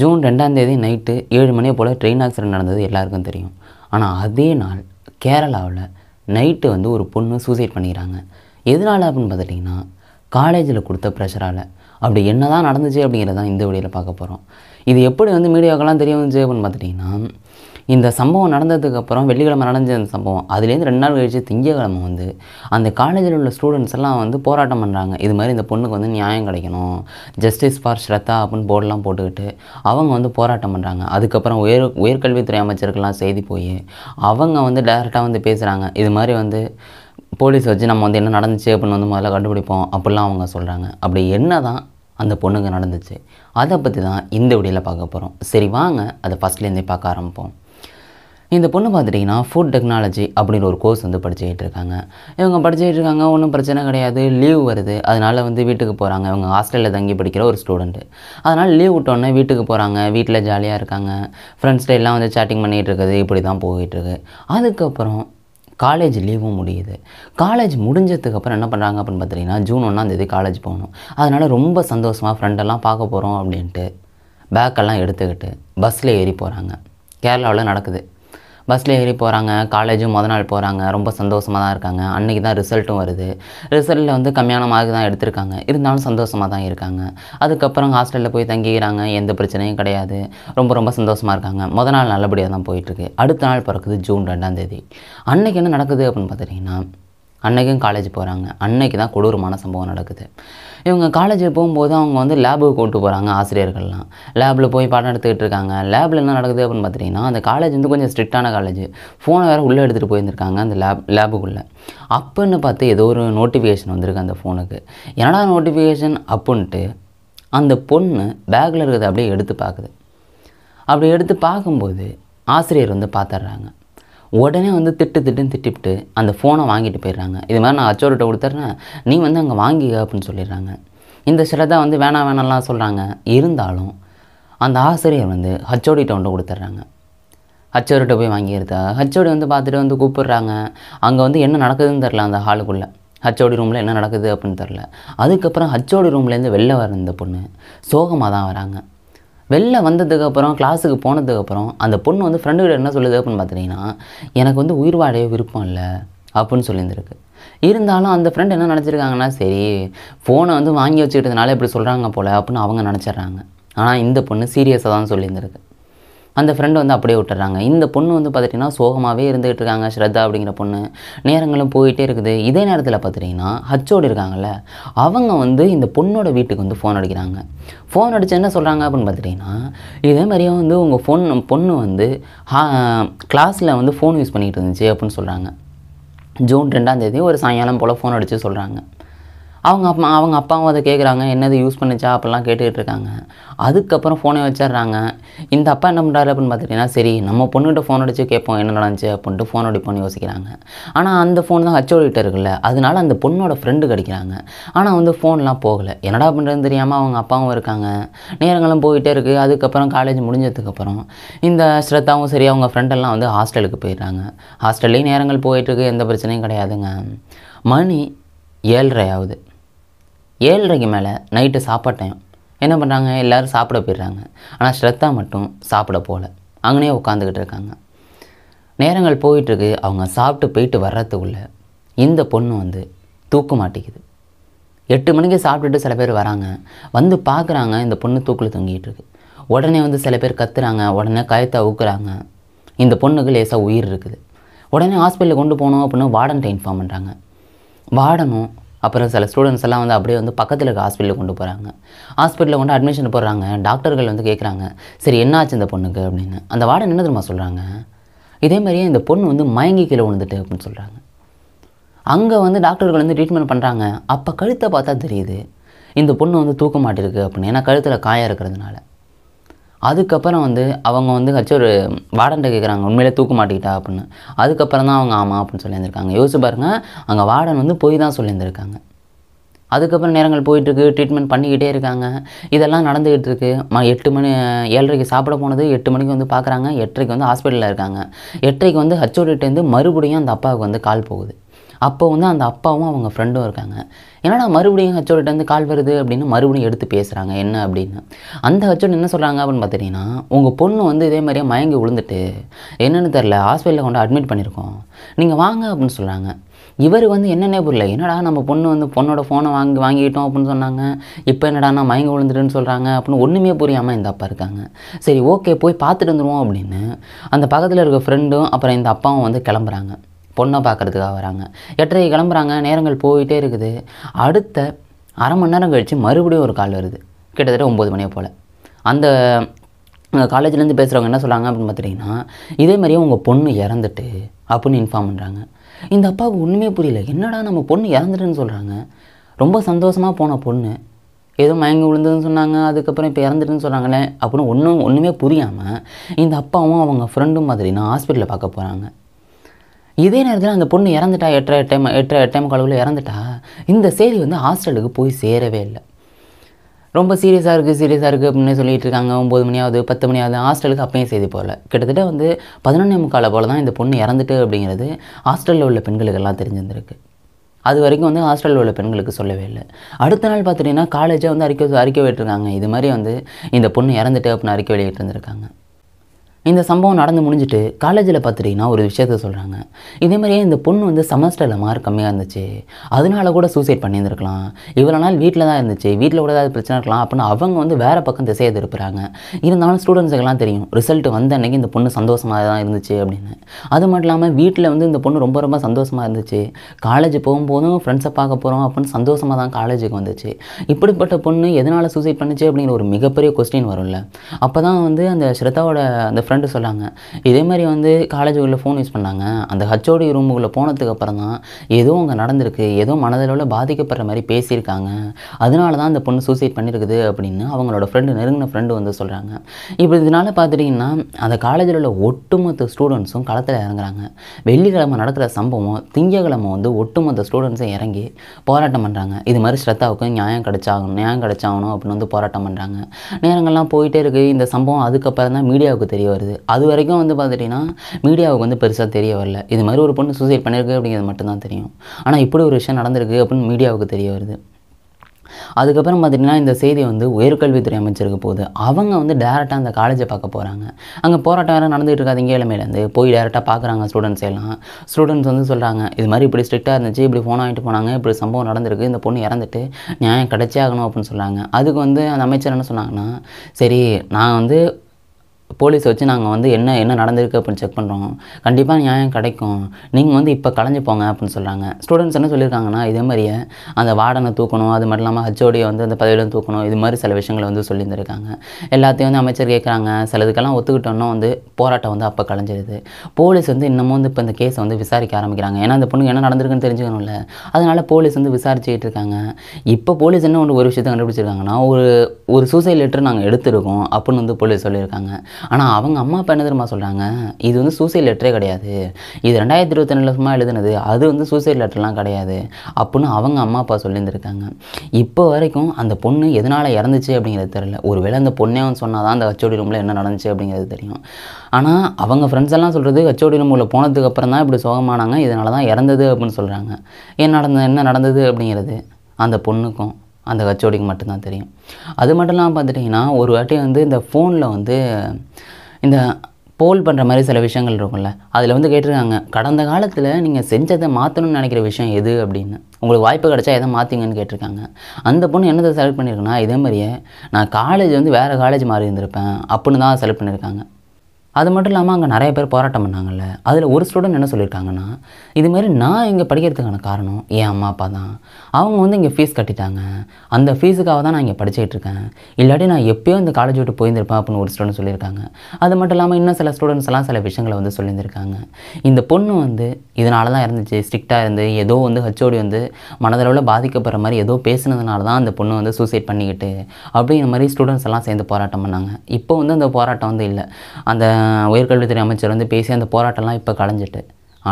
June ரெண்டாம் தேதி night ஏழு மணியை போல் ட்ரெயின் ஆக்சிடெண்ட் நடந்தது எல்லாருக்கும் தெரியும் ஆனால் அதே நாள் கேரளாவில் நைட்டு வந்து ஒரு பொண்ணு சூசைட் பண்ணிக்கிறாங்க எதனால் அப்படின்னு பார்த்துட்டிங்கன்னா காலேஜில் கொடுத்த ப்ரெஷரால் அப்படி என்ன தான் நடந்துச்சு அப்படிங்கிறதான் இந்த வழியில் பார்க்க போகிறோம் இது எப்படி வந்து மீடியாவுக்கெல்லாம் தெரிய வந்துச்சு அப்படின்னு பார்த்துட்டிங்கன்னா இந்த சம்பவம் நடந்ததுக்கப்புறம் வெள்ளிக்கிழமை நடந்த அந்த சம்பவம் அதுலேருந்து ரெண்டு நாள் கழிச்சு திங்கக்கிழமை வந்து அந்த காலேஜில் உள்ள ஸ்டூடெண்ட்ஸ் எல்லாம் வந்து போராட்டம் பண்ணுறாங்க இது மாதிரி இந்த பொண்ணுக்கு வந்து நியாயம் கிடைக்கணும் ஜஸ்டிஸ் ஃபார் ஸ்ரத்தா அப்படின்னு போர்டெலாம் போட்டுக்கிட்டு அவங்க வந்து போராட்டம் பண்ணுறாங்க அதுக்கப்புறம் உயர் உயர்கல்வித்துறை அமைச்சருக்கெல்லாம் செய்தி போய் அவங்க வந்து டேரெக்டாக வந்து பேசுகிறாங்க இது மாதிரி வந்து போலீஸ் வச்சு நம்ம வந்து என்ன நடந்துச்சு அப்படின்னு வந்து முதல்ல கண்டுபிடிப்போம் அப்படிலாம் அவங்க சொல்கிறாங்க அப்படி என்ன தான் அந்த பொண்ணுங்க நடந்துச்சு அதை பற்றி தான் இந்த வீடியோவில் பார்க்க போகிறோம் சரி வாங்க அதை ஃபஸ்ட்லேருந்தே பார்க்க ஆரம்பிப்போம் இந்த பொண்ணு பார்த்துட்டிங்கன்னா ஃபுட் டெக்னாலஜி அப்படின்னு ஒரு கோர்ஸ் வந்து படிச்சுக்கிட்டு இருக்காங்க இவங்க படிச்சுக்கிட்டு இருக்காங்க ஒன்றும் பிரச்சனை கிடையாது லீவ் வருது அதனால் வந்து வீட்டுக்கு போகிறாங்க இவங்க ஹாஸ்டலில் தங்கி படிக்கிற ஒரு ஸ்டூடெண்ட்டு அதனால் லீவ் விட்டோன்னே வீட்டுக்கு போகிறாங்க வீட்டில் ஜாலியாக இருக்காங்க ஃப்ரெண்ட்ஸ்கிட்ட எல்லாம் வந்து சேட்டிங் பண்ணிகிட்டு இருக்குது இப்படி தான் போயிட்டுருக்கு அதுக்கப்புறம் காலேஜ் லீவும் முடியுது காலேஜ் முடிஞ்சதுக்கப்புறம் என்ன பண்ணுறாங்க அப்படின்னு பார்த்தீங்கன்னா ஜூன் ஒன்றாந்தேதி காலேஜ் போகணும் அதனால் ரொம்ப சந்தோஷமாக ஃப்ரெண்டெல்லாம் பார்க்க போகிறோம் அப்படின்ட்டு பேக்கெல்லாம் எடுத்துக்கிட்டு பஸ்ஸில் ஏறி போகிறாங்க கேரளாவில் நடக்குது பஸ்ஸில் ஏறி போகிறாங்க காலேஜும் மொதல் நாள் போகிறாங்க ரொம்ப சந்தோஷமாக தான் இருக்காங்க அன்றைக்கி தான் ரிசல்ட்டும் வருது ரிசல்ட்டில் வந்து கம்மியான மார்க் தான் எடுத்திருக்காங்க இருந்தாலும் சந்தோஷமாக தான் இருக்காங்க அதுக்கப்புறம் ஹாஸ்டலில் போய் தங்கிக்கிறாங்க எந்த பிரச்சனையும் கிடையாது ரொம்ப ரொம்ப சந்தோஷமாக இருக்காங்க மொதல் நாள் நல்லபடியாக தான் போயிட்டுருக்கு அடுத்த நாள் பிறக்குது ஜூன் ரெண்டாம் தேதி அன்றைக்கி என்ன நடக்குது அப்படின்னு பார்த்துட்டிங்கன்னா அன்னைக்கும் காலேஜ் போகிறாங்க அன்னைக்கு தான் கொடூரமான சம்பவம் நடக்குது இவங்க காலேஜ் போகும்போது அவங்க வந்து லேபுக்கு கூப்பிட்டு போகிறாங்க ஆசிரியர்கள்லாம் லேபில் போய் பாடம் எடுத்துக்கிட்டு இருக்காங்க லேபில் என்ன நடக்குது அப்படின்னு பார்த்தீங்கன்னா அந்த காலேஜ் வந்து கொஞ்சம் ஸ்ட்ரிக்டான காலேஜ் ஃபோனை வேறு உள்ளே எடுத்துகிட்டு போயிருந்திருக்காங்க அந்த லேப் லேபுக்குள்ளே அப்போன்னு பார்த்து ஏதோ ஒரு நோட்டிஃபிகேஷன் வந்திருக்கு அந்த ஃபோனுக்கு என்னடா நோட்டிஃபிகேஷன் அப்புன்ட்டு அந்த பொண்ணு பேக்கில் இருக்கிறத அப்படியே எடுத்து பார்க்குது அப்படி எடுத்து பார்க்கும்போது ஆசிரியர் வந்து பார்த்துட்றாங்க உடனே வந்து திட்டு திட்டுன்னு திட்டிவிட்டு அந்த ஃபோனை வாங்கிட்டு போயிடுறாங்க இது மாதிரி நான் அச்சோர்கிட்ட கொடுத்துட்றேன் நீ வந்து அங்கே வாங்கிக்க அப்படின்னு சொல்லிடுறாங்க இந்த சிலதை வந்து வேணாம் வேணாம்லாம் சொல்கிறாங்க இருந்தாலும் அந்த ஆசிரியர் வந்து ஹச்சோடிகிட்ட ஒன்று கொடுத்துட்றாங்க ஹச்சோடிகிட்ட போய் வாங்கிடுறதா ஹச்சோடி வந்து பார்த்துட்டு வந்து கூப்பிடுறாங்க அங்கே வந்து என்ன நடக்குதுன்னு தெரில அந்த ஹாலுக்குள்ளே ஹச்சோடி ரூமில் என்ன நடக்குது அப்படின்னு தெரில அதுக்கப்புறம் ஹச்சோடி ரூம்லேருந்து வெளில வர இந்த பொண்ணு சோகமாக தான் வராங்க வெளில வந்ததுக்கப்புறம் கிளாஸுக்கு போனதுக்கப்புறம் அந்த பொண்ணு வந்து கிட்ட என்ன சொல்லுது அப்படின்னு பார்த்தீங்கன்னா எனக்கு வந்து உயிர் வாழைய விருப்பம் இல்லை அப்படின்னு சொல்லியிருந்திருக்கு இருந்தாலும் அந்த ஃப்ரெண்ட் என்ன நினச்சிருக்காங்கன்னா சரி ஃபோனை வந்து வாங்கி வச்சுக்கிட்டதுனால இப்படி சொல்கிறாங்க போல் அப்படின்னு அவங்க நினச்சிட்றாங்க ஆனால் இந்த பொண்ணு சீரியஸாக தான் சொல்லியிருந்திருக்கு அந்த ஃப்ரெண்டு வந்து அப்படியே விட்டுறாங்க இந்த பொண்ணு வந்து பார்த்துட்டிங்கன்னா சோகமாகவே இருந்துகிட்டு இருக்காங்க ஸ்ரத்தா அப்படிங்கிற பொண்ணு நேரங்களும் போயிட்டே இருக்குது இதே நேரத்தில் பார்த்துட்டிங்கன்னா ஹச்சோடு இருக்காங்கல்ல அவங்க வந்து இந்த பொண்ணோட வீட்டுக்கு வந்து ஃபோன் அடிக்கிறாங்க ஃபோன் அடித்து என்ன சொல்கிறாங்க அப்படின்னு பார்த்துட்டிங்கன்னா இதே மாதிரியே வந்து உங்கள் ஃபோன் பொண்ணு வந்து கிளாஸில் வந்து ஃபோன் யூஸ் பண்ணிகிட்டு இருந்துச்சு அப்படின்னு சொல்கிறாங்க ஜூன் ரெண்டாம் தேதி ஒரு சாயங்காலம் போல் ஃபோன் அடித்து சொல்கிறாங்க அவங்க அப்பா அவங்க அப்பாவும் அதை கேட்குறாங்க என்னது யூஸ் பண்ணுச்சா அப்படிலாம் கேட்டுக்கிட்டு இருக்காங்க அதுக்கப்புறம் ஃபோனை வச்சிடுறாங்க இந்த அப்பா என்ன பண்ணுறாரு அப்படின்னு பார்த்துட்டிங்கன்னா சரி நம்ம பொண்ணுகிட்ட ஃபோன் அடித்து கேட்போம் என்ன நடந்துச்சு அப்படின்ட்டு ஃபோன் அடிப்போம்னு யோசிக்கிறாங்க ஆனால் அந்த ஃபோன் தான் ஹச்சோடிக்கிட்ட இருக்குல்ல அதனால அந்த பொண்ணோட ஃப்ரெண்டு கிடைக்கிறாங்க ஆனால் வந்து ஃபோன்லாம் போகலை என்னடா பண்ணுறதுன்னு தெரியாமல் அவங்க அப்பாவும் இருக்காங்க நேரங்களும் போயிட்டே இருக்குது அதுக்கப்புறம் காலேஜ் முடிஞ்சதுக்கப்புறம் இந்த ஸ்ரத்தாவும் சரி அவங்க ஃப்ரெண்டெல்லாம் வந்து ஹாஸ்டலுக்கு போயிடுறாங்க ஹாஸ்டல்லையும் நேரங்கள் போயிட்டுருக்கு எந்த பிரச்சனையும் கிடையாதுங்க மணி ஏழ்ரை ஆகுது ஏழரைக்கு மேலே நைட்டு சாப்பாடு டைம் என்ன பண்ணுறாங்க எல்லோரும் சாப்பிட போயிடுறாங்க ஆனால் ஸ்ரத்தா மட்டும் சாப்பிட போகல அங்கனே உட்காந்துக்கிட்டு இருக்காங்க நேரங்கள் போயிட்டுருக்கு அவங்க சாப்பிட்டு போயிட்டு வர்றதுக்குள்ளே இந்த பொண்ணு வந்து தூக்க மாட்டேங்குது எட்டு மணிக்கு சாப்பிட்டுட்டு சில பேர் வராங்க வந்து பார்க்குறாங்க இந்த பொண்ணு தூக்கில் தொங்கிகிட்ருக்கு உடனே வந்து சில பேர் கத்துறாங்க உடனே கயத்தை ஊக்குறாங்க இந்த பொண்ணுக்கு லேசாக உயிர் இருக்குது உடனே ஹாஸ்பிட்டலில் கொண்டு போகணும் அப்படின்னு வார்டன் இன்ஃபார்ம் பண்ணுறாங்க வார்டனும் அப்புறம் சில ஸ்டூடெண்ட்ஸ் எல்லாம் வந்து அப்படியே வந்து பக்கத்தில் இருக்க ஹாஸ்பிட்டலில் கொண்டு போகிறாங்க ஹாஸ்பிட்டலில் கொண்டு அட்மிஷன் போடுறாங்க டாக்டர்கள் வந்து கேட்குறாங்க சரி என்ன ஆச்சு இந்த பொண்ணுக்கு அப்படின்னு அந்த வார்டன் என்ன தெரியுமா சொல்கிறாங்க இதே மாதிரியே இந்த பொண்ணு வந்து மயங்கி கீழே விழுந்துட்டு அப்படின்னு சொல்கிறாங்க அங்கே வந்து டாக்டர்கள் வந்து ட்ரீட்மெண்ட் பண்ணுறாங்க அப்போ கழுத்தை பார்த்தா தெரியுது இந்த பொண்ணு வந்து தூக்க மாட்டிருக்கு அப்படின்னு ஏன்னா கழுத்தில் காயம் இருக்கிறதுனால அதுக்கப்புறம் வந்து அவங்க வந்து கட்சி ஒரு வார்டன்ட்ட கேட்குறாங்க உண்மையிலே தூக்க மாட்டிக்கிட்டா அப்படின்னு அதுக்கப்புறம் தான் அவங்க ஆமாம் அப்படின்னு சொல்லியிருந்திருக்காங்க யோசிச்சு பாருங்கள் அங்கே வார்டன் வந்து போய் தான் சொல்லியிருந்திருக்காங்க அதுக்கப்புறம் நேரங்கள் போயிட்டுருக்கு ட்ரீட்மெண்ட் பண்ணிக்கிட்டே இருக்காங்க இதெல்லாம் நடந்துக்கிட்டு இருக்குது மா எட்டு மணி ஏழரைக்கு சாப்பிட போனது எட்டு மணிக்கு வந்து பார்க்குறாங்க எட்டரைக்கு வந்து ஹாஸ்பிட்டலில் இருக்காங்க எட்டரைக்கு வந்து ஹச்ஓடிட்டேருந்து மறுபடியும் அந்த அப்பாவுக்கு வந்து கால் போகுது அப்போ வந்து அந்த அப்பாவும் அவங்க ஃப்ரெண்டும் இருக்காங்க ஏன்னா மறுபடியும் ஹச்சோடிட்டேருந்து கால் வருது அப்படின்னு மறுபடியும் எடுத்து பேசுகிறாங்க என்ன அப்படின்னு அந்த ஹச்சோடு என்ன சொல்கிறாங்க அப்படின்னு பார்த்தீங்கன்னா உங்கள் பொண்ணு வந்து இதே மாதிரியே மயங்கி விழுந்துட்டு என்னென்னு தெரில ஹாஸ்பிட்டலில் கொண்டு அட்மிட் பண்ணியிருக்கோம் நீங்கள் வாங்க அப்படின்னு சொல்கிறாங்க இவர் வந்து என்னென்ன புரியல என்னடா நம்ம பொண்ணு வந்து பொண்ணோட ஃபோனை வாங்கி வாங்கிட்டோம் அப்படின்னு சொன்னாங்க இப்போ என்னடா நான் மயங்க விழுந்துட்டுன்னு சொல்கிறாங்க அப்படின்னு ஒன்றுமே புரியாமல் இந்த அப்பா இருக்காங்க சரி ஓகே போய் பார்த்துட்டு வந்துடுவோம் அப்படின்னு அந்த பக்கத்தில் இருக்க ஃப்ரெண்டும் அப்புறம் இந்த அப்பாவும் வந்து கிளம்புறாங்க பொண்ணை பார்க்குறதுக்காக வராங்க எட்டரை கிளம்புறாங்க நேரங்கள் போயிட்டே இருக்குது அடுத்த அரை மணி நேரம் கழித்து மறுபடியும் ஒரு கால் வருது கிட்டத்தட்ட ஒம்பது மணியை போல் அந்த காலேஜ்லேருந்து பேசுகிறவங்க என்ன சொல்கிறாங்க அப்படின்னு பார்த்துட்டிங்கன்னா இதே மாதிரியே உங்கள் பொண்ணு இறந்துட்டு அப்படின்னு இன்ஃபார்ம் பண்ணுறாங்க இந்த அப்பாவுக்கு ஒன்றுமே புரியல என்னடா நம்ம பொண்ணு இறந்துட்டுன்னு சொல்கிறாங்க ரொம்ப சந்தோஷமாக போன பொண்ணு ஏதோ மயங்கி விழுந்ததுன்னு சொன்னாங்க அதுக்கப்புறம் இப்போ இறந்துட்டுன்னு சொல்கிறாங்களே அப்படின்னு ஒன்றும் ஒன்றுமே புரியாமல் இந்த அப்பாவும் அவங்க ஃப்ரெண்டும் மாதிரி நான் ஹாஸ்பிட்டலில் பார்க்க போகிறாங்க இதே நேரத்தில் அந்த பொண்ணு இறந்துட்டா எட்டரை டைம் எட்டரை டைம் கழுவில் இறந்துட்டா இந்த செய்தி வந்து ஹாஸ்டலுக்கு போய் சேரவே இல்லை ரொம்ப சீரியஸாக இருக்குது சீரியஸாக இருக்குது அப்படின்னு சொல்லிட்டு இருக்காங்க ஒம்பது மணியாவது பத்து மணியாவது ஹாஸ்டலுக்கு அப்பயும் செய்தி போகல கிட்டத்தட்ட வந்து பதினொன்னே முக்கால போல் தான் இந்த பொண்ணு இறந்துட்டு அப்படிங்கிறது ஹாஸ்டலில் உள்ள பெண்களுக்கெல்லாம் தெரிஞ்சிருந்துருக்கு அது வரைக்கும் வந்து ஹாஸ்டலில் உள்ள பெண்களுக்கு சொல்லவே இல்லை அடுத்த நாள் பார்த்துட்டிங்கன்னா காலேஜாக வந்து அறிக்கை அறிக்கை விட்டுருக்காங்க இது மாதிரி வந்து இந்த பொண்ணு இறந்துட்டு அப்படின்னு அறிக்கை வெளியிட்டு இருந்திருக்காங்க இந்த சம்பவம் நடந்து முடிஞ்சுட்டு காலேஜில் பார்த்துட்டிங்கன்னா ஒரு விஷயத்த சொல்கிறாங்க இதே மாதிரியே இந்த பொண்ணு வந்து செமஸ்டரில் மார்க் கம்மியாக இருந்துச்சு அதனால கூட சூசைட் பண்ணியிருந்துருக்கலாம் இவ்வளோ நாள் வீட்டில் தான் இருந்துச்சு வீட்டில் கூட ஏதாவது பிரச்சனை இருக்கலாம் அப்படின்னு அவங்க வந்து வேறு பக்கம் திசையை திருப்புறாங்க இருந்தாலும் ஸ்டூடெண்ட்ஸுக்கெல்லாம் தெரியும் ரிசல்ட் வந்த அன்றைக்கி இந்த பொண்ணு சந்தோஷமாக தான் இருந்துச்சு அப்படின்னு அது மட்டும் இல்லாமல் வீட்டில் வந்து இந்த பொண்ணு ரொம்ப ரொம்ப சந்தோஷமாக இருந்துச்சு காலேஜ் போகும்போதும் ஃப்ரெண்ட்ஸை பார்க்க போகிறோம் அப்படின்னு சந்தோஷமாக தான் காலேஜுக்கு வந்துச்சு இப்படிப்பட்ட பொண்ணு எதனால் சூசைட் பண்ணுச்சு அப்படிங்கிற ஒரு மிகப்பெரிய கொஸ்டின் வரும்ல அப்போ தான் வந்து அந்த ஸ்ரத்தாவோட அந்த ஃப்ரெண்டு சொன்னாங்க இதே மாதிரி வந்து காலேஜுக்குள்ளே ஃபோன் யூஸ் பண்ணாங்க அந்த ஹச்ஓடி ரூமுக்குள்ளே போனதுக்கப்புறம் தான் ஏதோ அங்கே நடந்திருக்கு ஏதோ மனதளவில் பாதிக்கப்படுற மாதிரி பேசியிருக்காங்க அதனால தான் அந்த பொண்ணு சூசைட் பண்ணியிருக்குது அப்படின்னு அவங்களோட ஃப்ரெண்டு நெருங்கின ஃப்ரெண்டு வந்து சொல்கிறாங்க இப்போ இதனால் பார்த்துட்டிங்கன்னா அந்த காலேஜில் உள்ள ஒட்டுமொத்த ஸ்டூடெண்ட்ஸும் களத்தில் இறங்குறாங்க வெள்ளிக்கிழமை நடக்கிற சம்பவம் திங்கக்கிழமை வந்து ஒட்டுமொத்த ஸ்டூடெண்ட்ஸும் இறங்கி போராட்டம் பண்ணுறாங்க இது மாதிரி ஸ்ரத்தாவுக்கும் நியாயம் கிடைச்சாகணும் நியாயம் கிடச்சாகணும் அப்படின்னு வந்து போராட்டம் பண்ணுறாங்க நேரங்கள்லாம் போயிட்டே இருக்குது இந்த சம்பவம் அதுக்கப்புறம் தான் மீடியாவுக்கு தெரிய வருது வருது அது வரைக்கும் வந்து பார்த்துட்டிங்கன்னா மீடியாவுக்கு வந்து பெருசாக தெரிய வரல இது மாதிரி ஒரு பொண்ணு சூசைட் பண்ணியிருக்கு அப்படிங்கிறது மட்டும்தான் தெரியும் ஆனால் இப்படி ஒரு விஷயம் நடந்திருக்கு அப்படின்னு மீடியாவுக்கு தெரிய வருது அதுக்கப்புறம் பார்த்திங்கன்னா இந்த செய்தி வந்து உயர்கல்வித்துறை அமைச்சருக்கு போகுது அவங்க வந்து டேரெக்டாக அந்த காலேஜை பார்க்க போகிறாங்க அங்கே போராட்டம் வேறு நடந்துகிட்டு இருக்காதிங்க இளமையிலேருந்து போய் டேரெக்டாக பார்க்குறாங்க ஸ்டூடெண்ட்ஸ் எல்லாம் ஸ்டூடெண்ட்ஸ் வந்து சொல்கிறாங்க இது மாதிரி இப்படி ஸ்ட்ரிக்டாக இருந்துச்சு இப்படி ஃபோன் ஆகிட்டு போனாங்க இப்படி சம்பவம் நடந்திருக்கு இந்த பொண்ணு இறந்துட்டு நியாயம் கிடச்சே ஆகணும் அப்படின்னு சொல்கிறாங்க அதுக்கு வந்து அந்த அமைச்சர் என்ன சொன்னாங்கன்னா சரி நான் வந்து போலீஸ் வச்சு நாங்கள் வந்து என்ன என்ன நடந்திருக்கு அப்படின்னு செக் பண்ணுறோம் கண்டிப்பாக நியாயம் கிடைக்கும் நீங்கள் வந்து இப்போ கலைஞ்சு போங்க அப்படின்னு சொல்கிறாங்க ஸ்டூடெண்ட்ஸ் என்ன சொல்லியிருக்காங்கன்னா இதே மாதிரியே அந்த வார்டனை தூக்கணும் அது மட்டும் இல்லாமல் ஹச்ஓடியை வந்து அந்த பதவியில் தூக்கணும் இது மாதிரி சில விஷயங்களை வந்து சொல்லியிருந்திருக்காங்க எல்லாத்தையும் வந்து அமைச்சர் கேட்குறாங்க சிலதுக்கெல்லாம் ஒத்துக்கிட்டோன்னா வந்து போராட்டம் வந்து அப்போ கலைஞ்சிருது போலீஸ் வந்து இன்னமும் வந்து இப்போ இந்த கேஸை வந்து விசாரிக்க ஆரம்பிக்கிறாங்க ஏன்னா அந்த பொண்ணுக்கு என்ன நடந்திருக்குன்னு தெரிஞ்சுக்கணும்ல அதனால் போலீஸ் வந்து விசாரிச்சுக்கிட்டு இருக்காங்க இப்போ போலீஸ் என்ன ஒன்று ஒரு விஷயத்தை கண்டுபிடிச்சிருக்காங்கன்னா ஒரு ஒரு சூசைட் லெட்டர் நாங்கள் எடுத்திருக்கோம் அப்படின்னு வந்து போலீஸ் சொல்லியிருக்காங்க ஆனால் அவங்க அம்மா அப்பா என்ன தெரியுமா சொல்கிறாங்க இது வந்து சூசைட் லெட்டரே கிடையாது இது ரெண்டாயிரத்தி இருபத்தி ரெண்டு சும்மா எழுதுனது அது வந்து சூசைட் லெட்டர்லாம் கிடையாது அப்படின்னு அவங்க அம்மா அப்பா சொல்லியிருந்திருக்காங்க இப்போ வரைக்கும் அந்த பொண்ணு எதனால் இறந்துச்சு அப்படிங்கிறது தெரியல ஒரு வேளை அந்த பொண்ணே வந்து சொன்னால் தான் அந்த ஹச்சோடி ரூமில் என்ன நடந்துச்சு அப்படிங்கிறது தெரியும் ஆனால் அவங்க ஃப்ரெண்ட்ஸ் எல்லாம் சொல்கிறது ஹச்சோடி ரூமில் போனதுக்கு தான் இப்படி சோகமானாங்க இதனால தான் இறந்தது அப்படின்னு சொல்கிறாங்க ஏன் நடந்த என்ன நடந்தது அப்படிங்கிறது அந்த பொண்ணுக்கும் அந்த ஹச்சோடிக்கு மட்டும்தான் தெரியும் அது மட்டும் இல்லாமல் பார்த்துட்டிங்கன்னா ஒரு வாட்டி வந்து இந்த ஃபோனில் வந்து இந்த போல் பண்ணுற மாதிரி சில விஷயங்கள் இருக்கும்ல அதில் வந்து கேட்டிருக்காங்க கடந்த காலத்தில் நீங்கள் செஞ்சதை மாற்றணும்னு நினைக்கிற விஷயம் எது அப்படின்னு உங்களுக்கு வாய்ப்பு கிடச்சா எதை மாற்றிங்கன்னு கேட்டிருக்காங்க அந்த பொண்ணு என்னதை செலக்ட் பண்ணியிருக்குன்னா இதே மாதிரியே நான் காலேஜ் வந்து வேறு காலேஜ் மாறி இருந்திருப்பேன் அப்படின்னு தான் செலக்ட் பண்ணியிருக்காங்க அது மட்டும் இல்லாமல் அங்கே நிறைய பேர் போராட்டம் பண்ணாங்கல்ல அதில் ஒரு ஸ்டூடெண்ட் என்ன சொல்லியிருக்காங்கன்னா இதுமாரி நான் இங்கே படிக்கிறதுக்கான காரணம் என் அம்மா அப்பா தான் அவங்க வந்து இங்கே ஃபீஸ் கட்டிட்டாங்க அந்த ஃபீஸுக்காக தான் நான் இங்கே படிச்சுட்டு இருக்கேன் இல்லாட்டி நான் எப்போயோ இந்த காலேஜ் விட்டு போயிருந்திருப்பேன் அப்படின்னு ஒரு ஸ்டூடெண்ட் சொல்லியிருக்காங்க அது மட்டும் இல்லாமல் இன்னும் சில ஸ்டூடெண்ட்ஸ் எல்லாம் சில விஷயங்களை வந்து சொல்லியிருந்திருக்காங்க இந்த பொண்ணு வந்து இதனால தான் இருந்துச்சு ஸ்ட்ரிக்டாக இருந்து ஏதோ வந்து ஹெச்ஓடி வந்து மனதளவில் பாதிக்கப்படுற மாதிரி ஏதோ பேசினதுனால தான் அந்த பொண்ணு வந்து சூசைட் பண்ணிக்கிட்டு அப்படிங்கிற மாதிரி ஸ்டூடெண்ட்ஸ் எல்லாம் சேர்ந்து போராட்டம் பண்ணாங்க இப்போ வந்து அந்த போராட்டம் வந்து இல்லை அந்த உயர்கல்வித்துறை அமைச்சர் வந்து பேசி அந்த போராட்டம்லாம் இப்போ கலைஞ்சிட்டு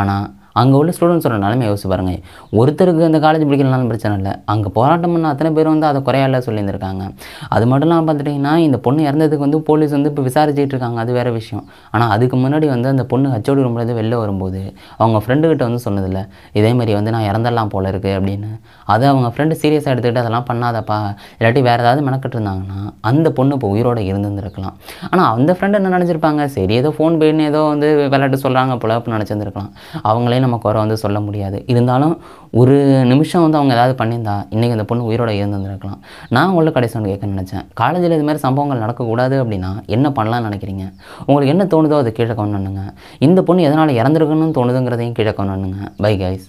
ஆனால் அங்கே உள்ள ஸ்டூடெண்ட்ஸோட நிலைமை யோசிச்சு பாருங்கள் ஒருத்தருக்கு அந்த காலேஜ் பிடிக்கலனாலும் பிரச்சனை இல்லை அங்கே போராட்டம் பண்ண அத்தனை பேர் வந்து அதை குறையால சொல்லியிருந்திருக்காங்க அது மட்டும் இல்லாமல் பார்த்துட்டிங்கன்னா இந்த பொண்ணு இறந்ததுக்கு வந்து போலீஸ் வந்து இப்போ விசாரிச்சுட்டு இருக்காங்க அது வேறு விஷயம் ஆனால் அதுக்கு முன்னாடி வந்து அந்த பொண்ணு ஹச்சோடி ரூம்லேருந்து வெளில வரும்போது அவங்க ஃப்ரெண்டுக்கிட்ட வந்து சொன்னதில்ல இதே மாதிரி வந்து நான் இறந்துடலாம் போல இருக்குது அப்படின்னு அது அவங்க ஃப்ரெண்டு சீரியஸாக எடுத்துக்கிட்டு அதெல்லாம் பண்ணாதப்பா இல்லாட்டி வேறு ஏதாவது மெனக்கிட்டு இருந்தாங்கன்னா அந்த பொண்ணு இப்போ உயிரோடு இருந்துருந்துருக்கலாம் ஆனால் அந்த ஃப்ரெண்டு என்ன நினச்சிருப்பாங்க சரி ஏதோ ஃபோன் போயின்னு ஏதோ வந்து விளையாட்டு சொல்கிறாங்க போல அப்படின்னு நினச்சிருந்துருக்கலாம் அவங்களே எல்லாராலையும் நம்ம குறை வந்து சொல்ல முடியாது இருந்தாலும் ஒரு நிமிஷம் வந்து அவங்க ஏதாவது பண்ணியிருந்தா இன்றைக்கி அந்த பொண்ணு உயிரோட இருந்திருக்கலாம் நான் உங்களை கடைசி ஒன்று கேட்க நினச்சேன் காலேஜில் இது மாதிரி சம்பவங்கள் நடக்கக்கூடாது அப்படின்னா என்ன பண்ணலாம்னு நினைக்கிறீங்க உங்களுக்கு என்ன தோணுதோ அதை கீழே கவனம் இந்த பொண்ணு எதனால் இறந்துருக்குன்னு தோணுதுங்கிறதையும் கீழே கவனம் பை கைஸ்